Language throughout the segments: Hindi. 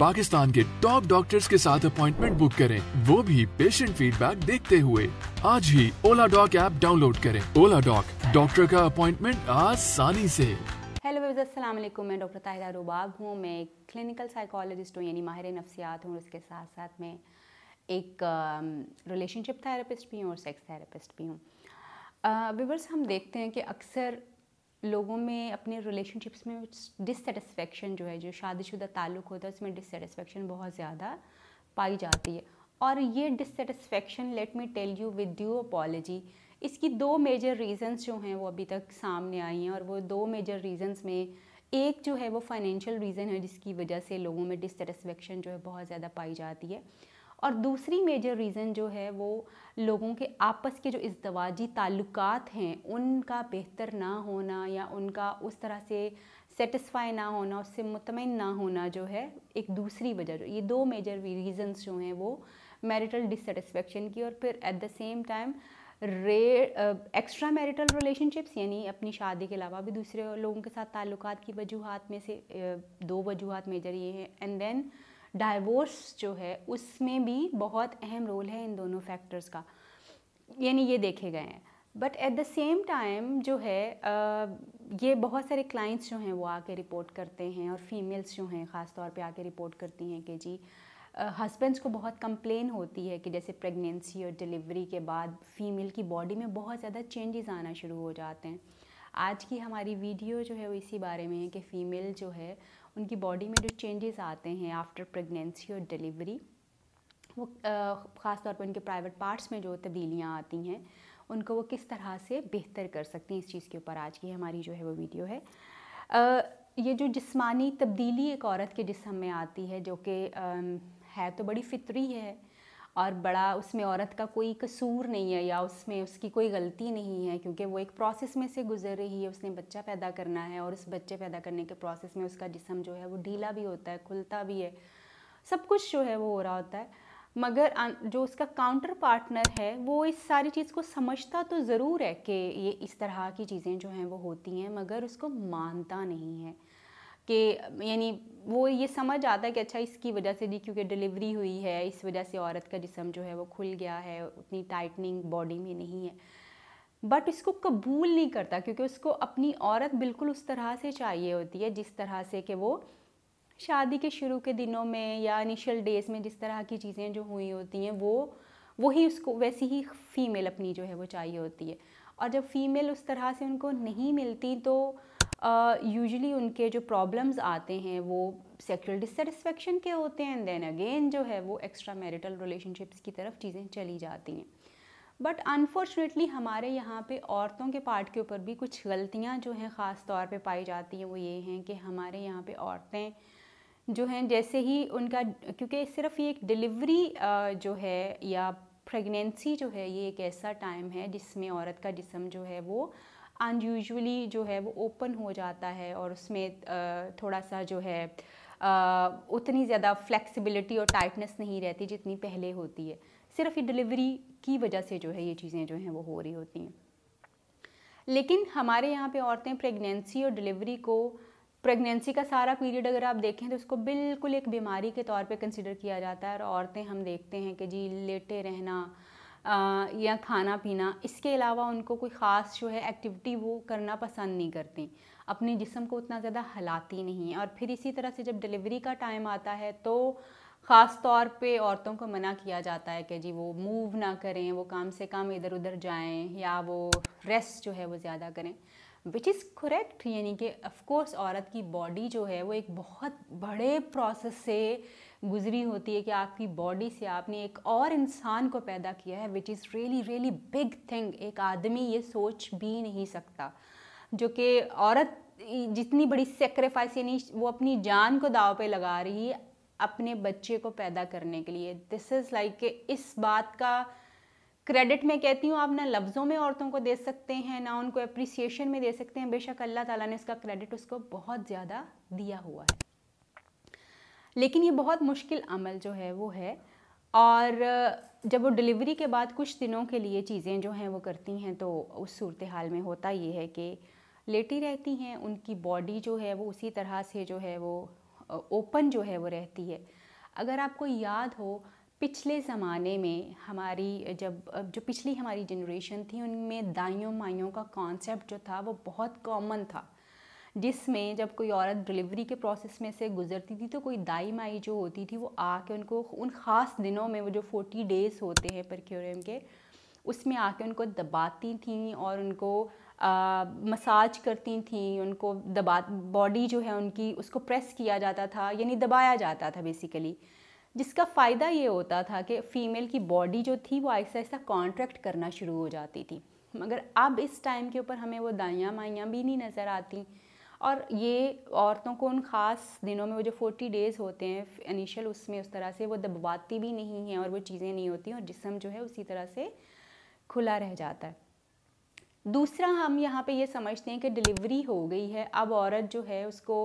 पाकिस्तान के टॉप डॉक्टर्स के साथ अपॉइंटमेंट बुक करें वो भी पेशेंट फीडबैक देखते हुए आज ही ओला डॉक ऐप डाउनलोड करें ओला डॉक डॉक्टर का अपॉइंटमेंट आसानी से हेलो अस्सलाम वालेकुम मैं डॉक्टर ताहिरा रुबाग हूँ मैं क्लिनिकल साइकोलॉजिस्ट हूँ यानी माहिर नफसियात हूँ इसके साथ साथ मैं एक रिलेशनशिप थेरेपिस्ट भी हूँ और सेक्स थेरेपिस्ट भी हूँ व्यूवर्स हम देखते हैं कि अक्सर लोगों में अपने रिलेशनशिप्स में डिससेटिस्फेक्शन जो है जो शादीशुदा ताल्लुक होता है उसमें डिससेटिस्फेक्शन बहुत ज़्यादा पाई जाती है और ये dissatisfaction let me tell you with you apology इसकी दो मेजर रीजंस जो हैं वो अभी तक सामने आई हैं और वो दो मेजर रीजंस में एक जो है वो फाइनेंशियल रीज़न है जिसकी वजह से लोगों में डिससेटिस्फेक्शन जो है बहुत ज़्यादा पाई जाती है और दूसरी मेजर रीज़न जो है वो लोगों के आपस के जो इसदवाजी ताल्लुकात हैं उनका बेहतर ना होना या उनका उस तरह से सेटिस्फाई ना होना उससे मुतमिन ना होना जो है एक दूसरी वजह जो ये दो मेजर रीजंस जो हैं वो मैरिटल डिससेटिस्फेक्शन की और फिर एट द सेम टाइम रे एक्स्ट्रा मैरिटल रिलेशनशिप्स यानी अपनी शादी के अलावा भी दूसरे लोगों के साथ ताल्लुकात की वजूहत में से uh, दो वजूहत मेजर ये हैं एंड देन डाइवोर्स जो है उसमें भी बहुत अहम रोल है इन दोनों फैक्टर्स का यानी ये देखे गए हैं but at the same time जो है आ, ये बहुत सारे क्लाइंट्स जो हैं वो आके रिपोर्ट करते हैं और फीमेल्स जो हैं ख़ास तौर पे आके रिपोर्ट करती हैं कि जी हस्बैंड्स को बहुत कंप्लेन होती है कि जैसे प्रेगनेंसी और डिलीवरी के बाद फ़ीमेल की बॉडी में बहुत ज़्यादा चेंजेस आना शुरू हो जाते हैं आज की हमारी वीडियो जो है वो इसी बारे में है कि फ़ीमेल जो है उनकी बॉडी में जो चेंजेस आते हैं आफ्टर प्रेगनेंसी और डिलीवरी वो ख़ास तौर पर उनके प्राइवेट पार्ट्स में जो तब्दीलियाँ आती हैं उनको वो किस तरह से बेहतर कर सकते हैं इस चीज़ के ऊपर आज की हमारी जो है वो वीडियो है आ, ये जो जिस्मानी तब्दीली एक औरत के जिसम में आती है जो कि है तो बड़ी फितरी है और बड़ा उसमें औरत का कोई कसूर नहीं है या उसमें उसकी कोई गलती नहीं है क्योंकि वो एक प्रोसेस में से गुजर रही है उसने बच्चा पैदा करना है और उस बच्चे पैदा करने के प्रोसेस में उसका जिसम जो है वो ढीला भी होता है खुलता भी है सब कुछ जो है वो हो रहा होता है मगर अं, जो उसका काउंटर पार्टनर है वो इस सारी चीज़ को समझता तो ज़रूर है कि ये इस तरह की चीज़ें जो हैं वो होती हैं मगर उसको मानता नहीं है कि यानी वो ये समझ आता है कि अच्छा इसकी वजह से डी क्योंकि डिलीवरी हुई है इस वजह से औरत का जिसम जो है वो खुल गया है उतनी टाइटनिंग बॉडी में नहीं है बट इसको कबूल नहीं करता क्योंकि उसको अपनी औरत बिल्कुल उस तरह से चाहिए होती है जिस तरह से कि वो शादी के शुरू के दिनों में या इनिशियल डेज़ में जिस तरह की चीज़ें जो हुई होती हैं वो वही उसको वैसी ही फ़ीमेल अपनी जो है वो चाहिए होती है और जब फ़ीमेल उस तरह से उनको नहीं मिलती तो यूजली उनके जो प्रॉब्लम्स आते हैं वो सेक्सुअल डिससेटिस्फेक्शन के होते हैं देन अगेन जो है वो एक्स्ट्रा मैरिटल रिलेशनशिप्स की तरफ चीज़ें चली जाती हैं बट अनफॉर्चुनेटली हमारे यहाँ पे औरतों के पार्ट के ऊपर भी कुछ गलतियाँ जो हैं ख़ास तौर पे पाई जाती हैं वो ये हैं कि हमारे यहाँ पे औरतें जो हैं जैसे ही उनका क्योंकि सिर्फ ये एक डिलीवरी जो है या प्रेगनेंसी जो है ये एक ऐसा टाइम है जिसमें औरत का जिसम जो है वो अनयूजअली जो है वो ओपन हो जाता है और उसमें थोड़ा सा जो है उतनी ज़्यादा फ्लेक्सिबिलिटी और टाइटनेस नहीं रहती जितनी पहले होती है सिर्फ ये डिलीवरी की वजह से जो है ये चीज़ें जो हैं वो हो रही होती हैं लेकिन हमारे यहाँ पे औरतें प्रेगनेंसी और डिलीवरी को प्रेगनेंसी का सारा पीरियड अगर आप देखें तो उसको बिल्कुल एक बीमारी के तौर पे कंसिडर किया जाता है और औरतें हम देखते हैं कि जी लेटे रहना या खाना पीना इसके अलावा उनको कोई ख़ास जो है एक्टिविटी वो करना पसंद नहीं करते अपने जिसम को उतना ज़्यादा हलाती नहीं है और फिर इसी तरह से जब डिलीवरी का टाइम आता है तो ख़ास तौर पे औरतों को मना किया जाता है कि जी वो मूव ना करें वो काम से काम इधर उधर जाएं या वो रेस्ट जो है वो ज़्यादा करें विच इज़ करेक्ट यानी कि ऑफ़ कोर्स औरत की बॉडी जो है वो एक बहुत बड़े प्रोसेस से गुजरी होती है कि आपकी बॉडी से आपने एक और इंसान को पैदा किया है which is really really big thing एक आदमी ये सोच भी नहीं सकता जो कि औरत जितनी बड़ी सेक्रीफाइस यानी वो अपनी जान को दाव पे लगा रही है अपने बच्चे को पैदा करने के लिए दिस इज़ लाइक के इस बात का क्रेडिट मैं कहती हूँ आप ना लफ्ज़ों में औरतों को दे सकते हैं ना उनको अप्रिसिएशन में दे सकते हैं बेशक अल्लाह ताला ने इसका क्रेडिट उसको बहुत ज़्यादा दिया हुआ है लेकिन ये बहुत मुश्किल अमल जो है वो है और जब वो डिलीवरी के बाद कुछ दिनों के लिए चीज़ें जो हैं वो करती हैं तो उस सूरत हाल में होता ये है कि लेटी रहती हैं उनकी बॉडी जो है वो उसी तरह से जो है वो ओपन जो है वो रहती है अगर आपको याद हो पिछले ज़माने में हमारी जब जो पिछली हमारी जनरेशन थी उनमें दाइयों माइयों का कॉन्सेप्ट जो था वो बहुत कॉमन था जिसमें जब कोई औरत डिलीवरी के प्रोसेस में से गुजरती थी तो कोई दाई माई जो होती थी वो आके उनको उन ख़ास दिनों में वो जो फोर्टी डेज़ होते हैं परक्योरियम के उसमें आके उनको दबाती थी और उनको आ, मसाज करती थी उनको दबा बॉडी जो है उनकी उसको प्रेस किया जाता था यानी दबाया जाता था बेसिकली जिसका फ़ायदा ये होता था कि फ़ीमेल की बॉडी जो थी वो ऐसा ऐसा कॉन्ट्रैक्ट करना शुरू हो जाती थी मगर अब इस टाइम के ऊपर हमें वो दाइयाँ माइयाँ भी नहीं नज़र आती और ये औरतों को उन ख़ास दिनों में वो जो फोर्टी डेज़ होते हैं इनिशियल उसमें उस तरह से वो दबवाती भी नहीं है और वो चीज़ें नहीं होती और जिसम जो है उसी तरह से खुला रह जाता है दूसरा हम यहाँ पे ये समझते हैं कि डिलीवरी हो गई है अब औरत जो है उसको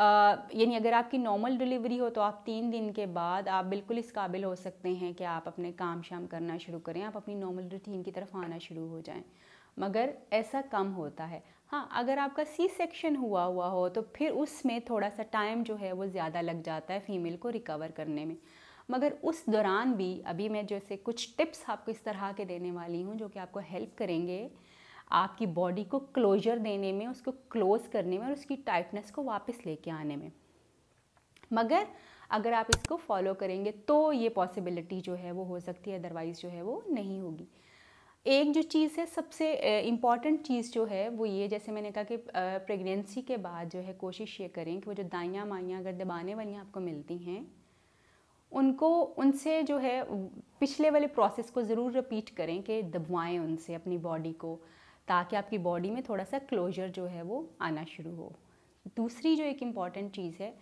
यानी अगर आपकी नॉर्मल डिलीवरी हो तो आप तीन दिन के बाद आप बिल्कुल इस काबिल हो सकते हैं कि आप अपने काम शाम करना शुरू करें आप अपनी नॉर्मल रूटीन की तरफ आना शुरू हो जाएं मगर ऐसा कम होता है हाँ अगर आपका सी सेक्शन हुआ हुआ हो तो फिर उसमें थोड़ा सा टाइम जो है वो ज़्यादा लग जाता है फीमेल को रिकवर करने में मगर उस दौरान भी अभी मैं जैसे कुछ टिप्स आपको इस तरह के देने वाली हूँ जो कि आपको हेल्प करेंगे आपकी बॉडी को क्लोजर देने में उसको क्लोज करने में और उसकी टाइटनेस को वापस लेके आने में मगर अगर आप इसको फॉलो करेंगे तो ये पॉसिबिलिटी जो है वो हो सकती है अदरवाइज़ जो है वो नहीं होगी एक जो चीज़ है सबसे इम्पॉर्टेंट चीज़ जो है वो ये जैसे मैंने कहा कि प्रेगनेंसी के बाद जो है कोशिश ये करें कि वो जो दाइयाँ माइयाँ अगर दबाने वाली आपको मिलती हैं उनको उनसे जो है पिछले वाले प्रोसेस को ज़रूर रिपीट करें कि दबवाएं उनसे अपनी बॉडी को ताकि आपकी बॉडी में थोड़ा सा क्लोजर जो है वो आना शुरू हो दूसरी जो एक इम्पॉर्टेंट चीज़ है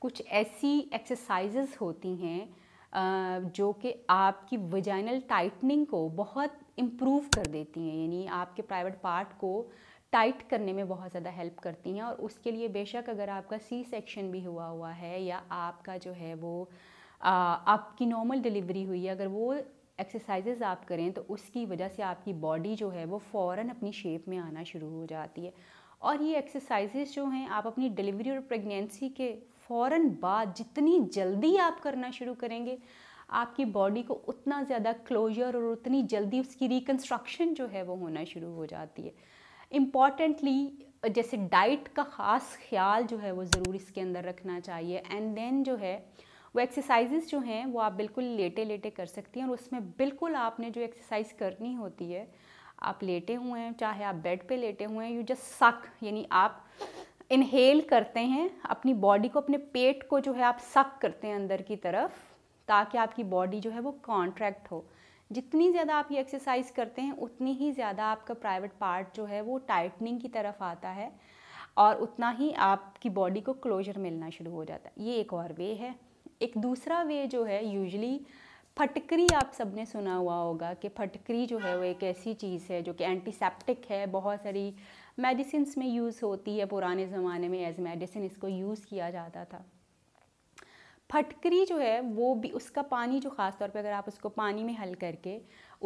कुछ ऐसी एक्सरसाइजेज़ होती हैं जो कि आपकी वजाइनल टाइटनिंग को बहुत इम्प्रूव कर देती हैं यानी आपके प्राइवेट पार्ट को टाइट करने में बहुत ज़्यादा हेल्प करती हैं और उसके लिए बेशक अगर आपका सी सेक्शन भी हुआ हुआ है या आपका जो है वो आ, आपकी नॉर्मल डिलीवरी हुई है अगर वो एक्सरसाइजेज आप करें तो उसकी वजह से आपकी बॉडी जो है वो फ़ौर अपनी शेप में आना शुरू हो जाती है और ये एक्सरसाइजेज जो हैं आप अपनी डिलीवरी और प्रेगनेंसी के फ़ौर बाद जितनी जल्दी आप करना शुरू करेंगे आपकी बॉडी को उतना ज़्यादा क्लोजर और उतनी जल्दी उसकी रिकन्स्ट्रक्शन जो है वो होना शुरू हो जाती है इम्पॉर्टेंटली जैसे डाइट का ख़ास ख्याल जो है वो ज़रूर इसके अंदर रखना चाहिए एंड देन जो है वो एक्सरसाइजेस जो हैं वो आप बिल्कुल लेटे लेटे कर सकती हैं और उसमें बिल्कुल आपने जो एक्सरसाइज करनी होती है आप लेटे हुए हैं चाहे आप बेड पे लेटे हुए हैं यू जस्ट सक यानी आप इनहेल करते हैं अपनी बॉडी को अपने पेट को जो है आप सक करते हैं अंदर की तरफ ताकि आपकी बॉडी जो है वो कॉन्ट्रैक्ट हो जितनी ज़्यादा आप ये एक्सरसाइज करते हैं उतनी ही ज़्यादा आपका प्राइवेट पार्ट जो है वो टाइटनिंग की तरफ आता है और उतना ही आपकी बॉडी को क्लोजर मिलना शुरू हो जाता है ये एक और वे है एक दूसरा वे जो है यूजली फटकरी आप सब ने सुना हुआ होगा कि फटकरी जो है वो एक ऐसी चीज़ है जो कि एंटीसेप्टिक है बहुत सारी मेडिसिन में यूज़ होती है पुराने ज़माने में एज मेडिसिन इसको यूज़ किया जाता था फटकरी जो है वो भी उसका पानी जो ख़ास तौर पे अगर आप उसको पानी में हल करके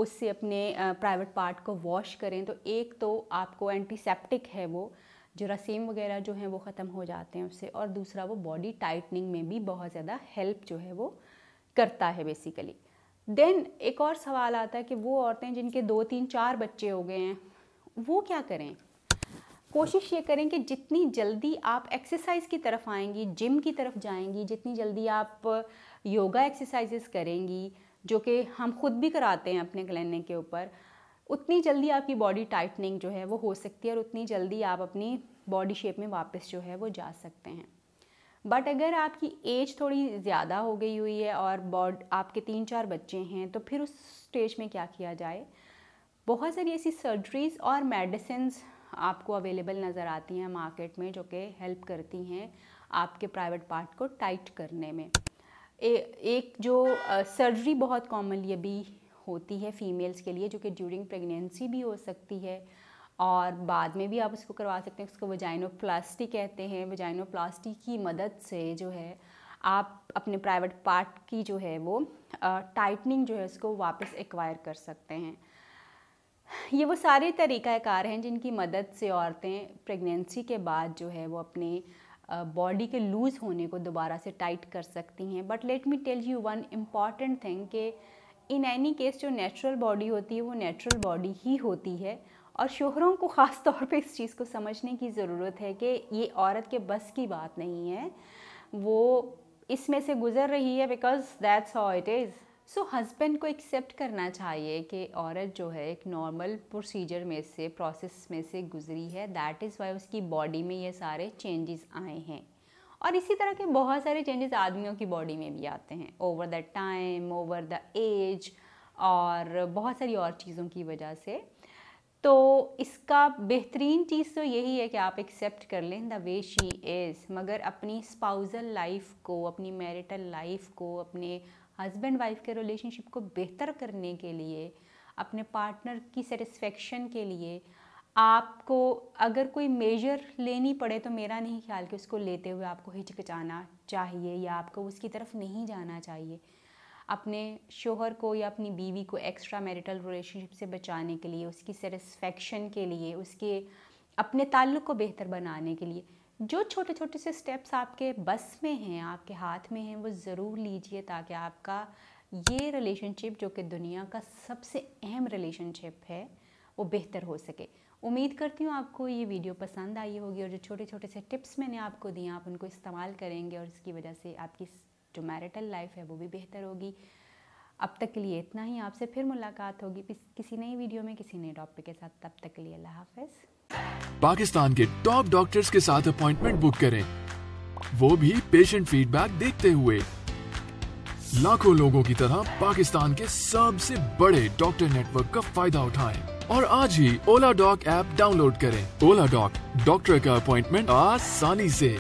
उससे अपने प्राइवेट पार्ट को वॉश करें तो एक तो आपको एंटीसेप्टिक है वो जो रसीम वगैरह जो हैं वो ख़त्म हो जाते हैं उससे और दूसरा वो बॉडी टाइटनिंग में भी बहुत ज़्यादा हेल्प जो है वो करता है बेसिकली देन एक और सवाल आता है कि वो औरतें जिनके दो तीन चार बच्चे हो गए हैं वो क्या करें कोशिश ये करें कि जितनी जल्दी आप एक्सरसाइज की तरफ आएंगी जिम की तरफ जाएंगी जितनी जल्दी आप योगा uh, एक्सरसाइजेस करेंगी जो कि हम खुद भी कराते हैं अपने क्लिनिक के ऊपर उतनी जल्दी आपकी बॉडी टाइटनिंग जो है वो हो सकती है और उतनी जल्दी आप अपनी बॉडी शेप में वापस जो है वो जा सकते हैं बट अगर आपकी एज थोड़ी ज़्यादा हो गई हुई है और बॉड आपके तीन चार बच्चे हैं तो फिर उस स्टेज में क्या किया जाए बहुत सारी ऐसी सर्जरीज़ और मेडिसिन आपको अवेलेबल नज़र आती हैं मार्केट में जो कि हेल्प करती हैं आपके प्राइवेट पार्ट को टाइट करने में ए, एक जो सर्जरी बहुत कॉमनली अभी होती है फीमेल्स के लिए जो कि ड्यूरिंग प्रेगनेंसी भी हो सकती है और बाद में भी आप उसको करवा सकते हैं उसको वजाइनोप्लास्टी कहते हैं वजाइनोप्लास्टी की मदद से जो है आप अपने प्राइवेट पार्ट की जो है वो टाइटनिंग जो है उसको वापस एक्वायर कर सकते हैं ये वो सारे तरीक़ाकार हैं जिनकी मदद से औरतें प्रेगनेंसी के बाद जो है वो अपने बॉडी के लूज़ होने को दोबारा से टाइट कर सकती हैं but let me tell you one important thing कि इन एनी केस जो नेचुरल बॉडी होती है वो नेचुरल बॉडी ही होती है और शोहरों को ख़ास तौर पे इस चीज़ को समझने की ज़रूरत है कि ये औरत के बस की बात नहीं है वो इसमें से गुज़र रही है because that's how it is so so, husband को एक्सेप्ट करना चाहिए कि औरत जो है एक नॉर्मल प्रोसीजर में से प्रोसेस में से गुजरी है दैट इज़ वाई उसकी बॉडी में ये सारे चेंजेस आए हैं और इसी तरह के बहुत सारे चेंजेस आदमियों की बॉडी में भी आते हैं over the time over the age और बहुत सारी और चीज़ों की वजह से तो इसका बेहतरीन चीज़ तो यही है कि आप एक्सेप्ट कर लें द वे शी इज़ मगर अपनी स्पाउजल लाइफ को अपनी मैरिटल लाइफ को अपने हस्बैंड वाइफ के रिलेशनशिप को बेहतर करने के लिए अपने पार्टनर की सेटिस्फेक्शन के लिए आपको अगर कोई मेजर लेनी पड़े तो मेरा नहीं ख्याल कि उसको लेते हुए आपको हिचकिचाना चाहिए या आपको उसकी तरफ नहीं जाना चाहिए अपने शोहर को या अपनी बीवी को एक्स्ट्रा मैरिटल रिलेशनशिप से बचाने के लिए उसकी सेटिस्फेक्शन के लिए उसके अपने ताल्लुक़ को बेहतर बनाने के लिए जो छोटे छोटे से स्टेप्स आपके बस में हैं आपके हाथ में हैं वो ज़रूर लीजिए ताकि आपका ये रिलेशनशिप जो कि दुनिया का सबसे अहम रिलेशनशिप है वो बेहतर हो सके उम्मीद करती हूँ आपको ये वीडियो पसंद आई होगी और जो छोटे छोटे से टिप्स मैंने आपको दिए आप उनको इस्तेमाल करेंगे और इसकी वजह से आपकी जो मैरिटल लाइफ है वो भी बेहतर होगी अब तक के लिए इतना ही आपसे फिर मुलाकात होगी किसी नई वीडियो में किसी नए टॉपिक के साथ तब तक के लिए अल्लाह हाफिज पाकिस्तान के टॉप डॉक्टर्स के साथ अपॉइंटमेंट बुक करें वो भी पेशेंट फीडबैक देखते हुए लाखों लोगों की तरह पाकिस्तान के सबसे बड़े डॉक्टर नेटवर्क का फायदा उठाएं और आज ही ओला डॉक ऐप डाउनलोड करें ओला डॉक डॉक्टर का अपॉइंटमेंट आसानी से